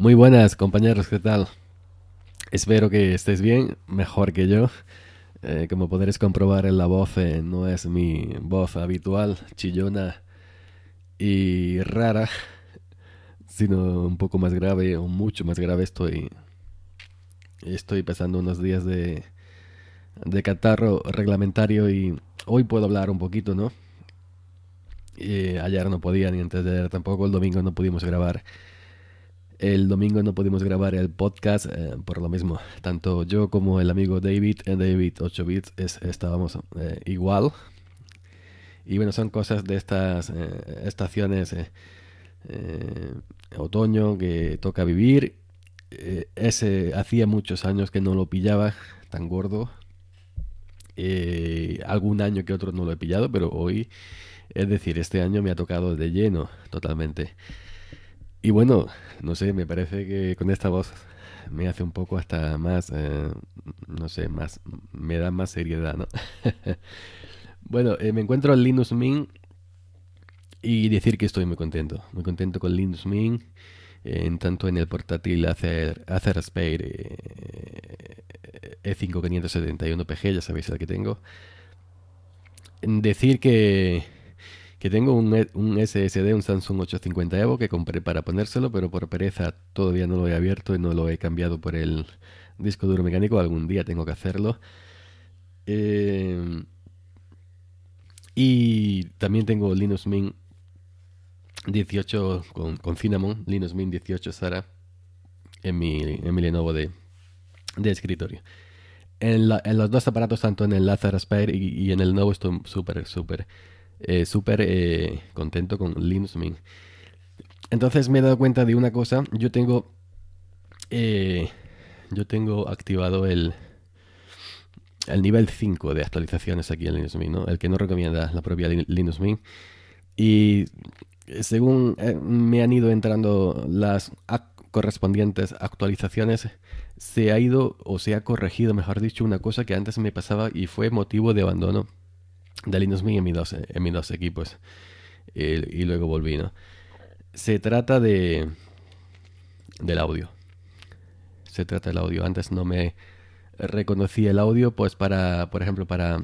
Muy buenas compañeros, ¿qué tal? Espero que estés bien, mejor que yo. Eh, como podréis comprobar, en la voz eh, no es mi voz habitual, chillona y rara, sino un poco más grave o mucho más grave. Estoy, estoy pasando unos días de, de catarro reglamentario y hoy puedo hablar un poquito, ¿no? Eh, ayer no podía, ni antes de ayer tampoco, el domingo no pudimos grabar el domingo no pudimos grabar el podcast eh, por lo mismo. Tanto yo como el amigo David, eh, David 8 bits, estábamos eh, igual. Y bueno, son cosas de estas estaciones otoño que toca vivir. ese hacía muchos años que no lo pillaba tan gordo. algún año que otro no lo he pillado, pero hoy, es decir, este año me ha tocado de lleno totalmente. Y bueno, no sé, me parece que con esta voz me hace un poco hasta más, eh, no sé, más, me da más seriedad, ¿no? bueno, eh, me encuentro en Linux Mint y decir que estoy muy contento, muy contento con Linux Mint, eh, en tanto en el portátil Acer, Acer Aspire E5571 PG, ya sabéis el que tengo. Decir que que tengo un, e, un, SSD, un Samsung 850 Evo que compré para ponérselo, pero por pereza todavía no lo he abierto y no lo he cambiado por el disco duro mecánico. Algún día tengo que hacerlo. Eh, y también tengo Linux Mint 18 con, con Cinnamon, Linux Mint 18 Sara, en mi, Lenovo de, escritorio. En, los dos aparatos, tanto en el Lazarus Aspire y, en el Lenovo, estoy súper, súper eh, súper eh, contento con Linux Mint. Entonces me he dado cuenta de una cosa. Yo tengo. Eh, yo tengo activado el. El nivel 5 de actualizaciones aquí en Linux Mint, El que no recomienda la propia Linux Mint. Y según me han ido entrando las correspondientes actualizaciones, se ha ido o se ha corregido, mejor dicho, una cosa que antes me pasaba y fue motivo de abandono de Linux Mint en mi dos, en mis dos equipos. Y, luego volví, Se trata de del audio. Se trata del audio. Antes no me reconocía el audio, pues para, por ejemplo, para,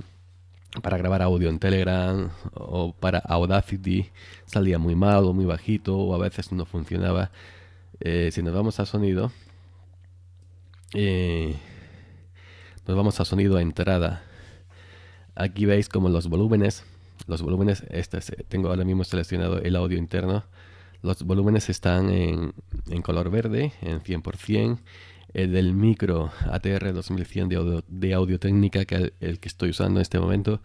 para grabar audio en Telegram o para Audacity salía muy mal o muy bajito o a veces no funcionaba. Eh, si nos vamos a sonido, eh, nos vamos a sonido a entrada Aquí veis como los volúmenes, los volúmenes, este, tengo ahora mismo seleccionado el audio interno, los volúmenes están en, color verde, en 100%, el del micro ATR 2100 de audio, técnica, que el, el, que estoy usando en este momento,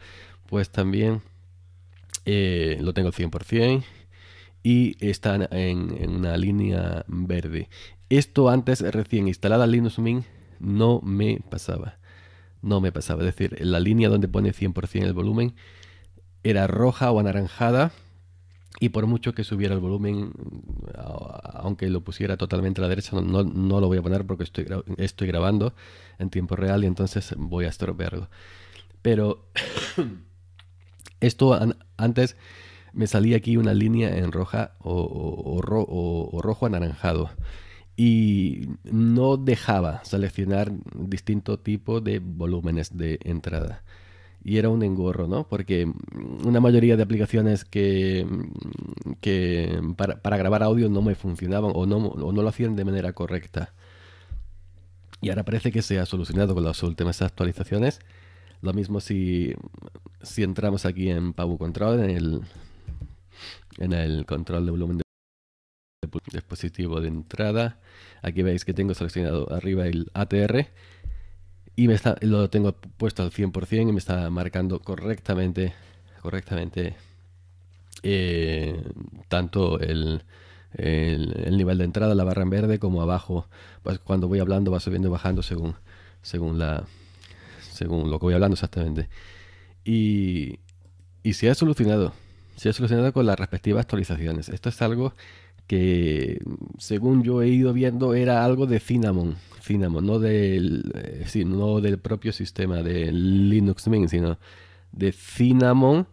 pues también eh, lo tengo al 100% y están en, en, una línea verde. Esto antes recién instalada Linux Mint no me pasaba no me pasaba. Es decir, la línea donde pone 100% el volumen era roja o anaranjada y por mucho que subiera el volumen, aunque lo pusiera totalmente a la derecha, no, lo voy a poner porque estoy, estoy grabando en tiempo real y entonces voy a estropearlo. Pero esto antes me salía aquí una línea en roja o rojo anaranjado y no dejaba seleccionar distinto tipo de volúmenes de entrada. Y era un engorro, ¿no? Porque una mayoría de aplicaciones que, que para, grabar audio no me funcionaban o no, lo hacían de manera correcta. Y ahora parece que se ha solucionado con las últimas actualizaciones. Lo mismo si, si entramos aquí en pavo Control, en el, en el control de volumen de dispositivo de entrada. Aquí veis que tengo seleccionado arriba el ATR y me lo tengo puesto al 100% y me está marcando correctamente, correctamente eh, tanto el, nivel de entrada, la barra en verde, como abajo. Pues cuando voy hablando va subiendo y bajando según, según, la, según lo que voy hablando exactamente. Y, y se ha solucionado. Se ha solucionado con las respectivas actualizaciones. Esto es algo que según yo he ido viendo era algo de Cinnamon, Cinnamon, no del, eh, del propio sistema de Linux Mint, sino de Cinnamon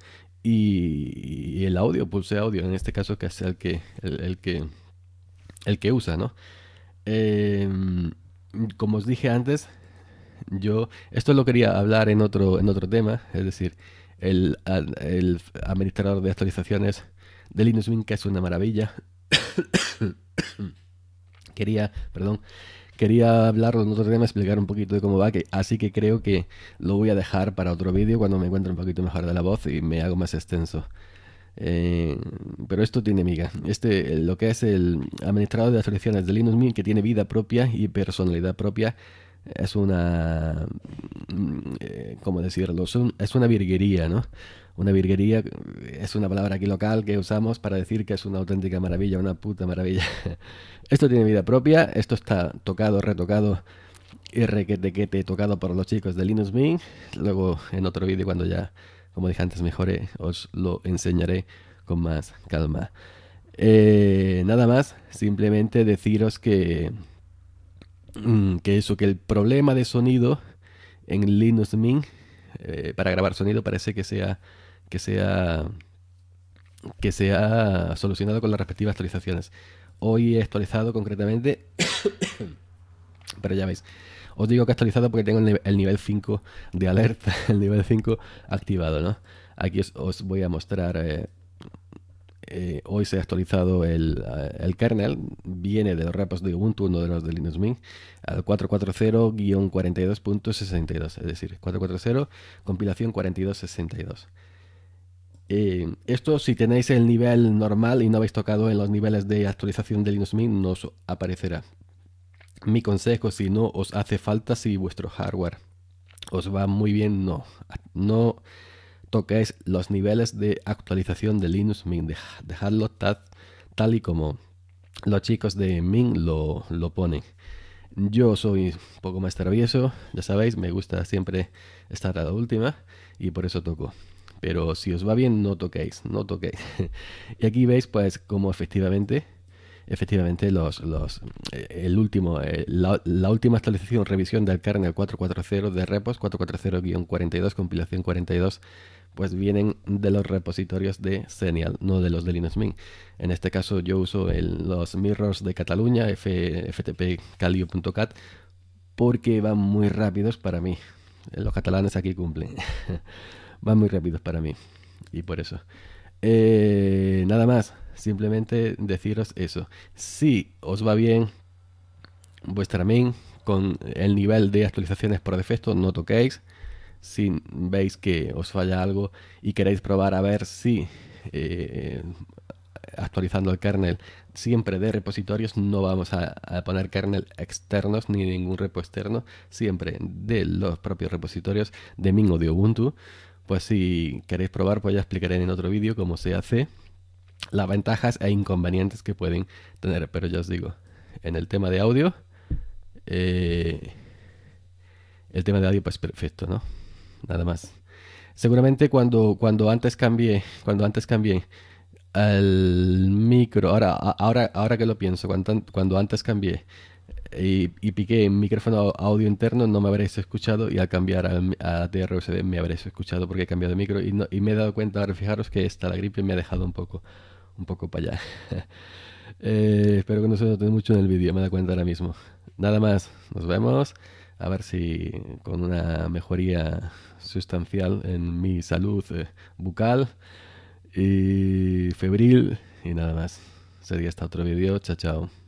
y, el audio, pulse audio, en este caso que es el que, el, que, el que usa, ¿no? Em, como os dije antes, yo esto lo quería hablar en otro, en otro tema, es decir, el, el administrador de actualizaciones de Linux Mint, que es una maravilla, quería, perdón, quería hablarlo en otro tema, explicar un poquito de cómo va, que, así que creo que lo voy a dejar para otro vídeo cuando me encuentre un poquito mejor de la voz y me hago más extenso. Eh, pero esto tiene miga. Este, lo que es el administrador de las de Linux Mint, que tiene vida propia y personalidad propia, es una. Mm, eh, ¿Cómo decirlo? es una virguería, ¿no? Una virguería es una palabra aquí local que usamos para decir que es una auténtica maravilla, una puta maravilla. esto tiene vida propia, esto está tocado, retocado y requetequete tocado por los chicos de Linux Mint. Luego en otro vídeo cuando ya, como dije antes, mejore, os lo enseñaré con más calma. Eh, nada más, simplemente deciros que, mm, que eso, que el problema de sonido en Linux Mint eh, para grabar sonido parece que sea que sea que sea solucionado con las respectivas actualizaciones. Hoy he actualizado concretamente, pero ya veis, os digo que he actualizado porque tengo el nivel 5 de alerta, el nivel 5 activado, Aquí os, voy a mostrar, eh, eh, hoy se ha actualizado eh, el, kernel, viene de los repos de Ubuntu, uno de los de Linux Mint, al 440-42.62, es decir, 440 compilación 4262. Eh, esto si tenéis el nivel normal y no habéis tocado en los niveles de actualización de Linux Mint, no os aparecerá. Mi consejo, si no os hace falta, si vuestro hardware os va muy bien, no. No toquéis los niveles de actualización de Linux Mint. Dejadlo tal, tal y como los chicos de Mint lo, lo ponen. Yo soy un poco más travieso, ya sabéis, me gusta siempre estar a la última y por eso toco. Pero si os va bien, no toquéis, no toquéis. y aquí veis pues como efectivamente efectivamente los, los, eh, el último, eh, la, última actualización, revisión del kernel 440 de repos, 440-42, compilación 42, pues vienen de los repositorios de Senial, no de los de Linux Mint. En este caso yo uso los mirrors de Cataluña, f, ftpcalio.cat, porque van muy rápidos para mí. Los catalanes aquí cumplen. van muy rápidos para mí. Y por eso. Eh, nada más. Simplemente deciros eso. Si os va bien vuestra main con el nivel de actualizaciones por defecto, no toquéis. Si veis que os falla algo y queréis probar a ver si eh, actualizando el kernel siempre de repositorios, no vamos a, poner kernel externos ni ningún repo externo, siempre de los propios repositorios de o de Ubuntu pues si queréis probar, pues ya explicaré en otro vídeo cómo se hace, las ventajas e inconvenientes que pueden tener. Pero ya os digo, en el tema de audio, eh, el tema de audio pues perfecto, ¿no? Nada más. Seguramente cuando, cuando antes cambié, cuando antes cambié el micro, ahora, ahora, ahora que lo pienso, cuando antes cambié y, piqué en micrófono audio interno, no me habréis escuchado y al cambiar a, a me habréis escuchado porque he cambiado de micro y, me he dado cuenta, ahora fijaros que esta la gripe me ha dejado un poco, un poco para allá. Eh, espero que no se note mucho en el vídeo, me da cuenta ahora mismo. Nada más, nos vemos. A ver si con una mejoría sustancial en mi salud eh, bucal y febril y nada más. Sería hasta otro vídeo. Chao, chao.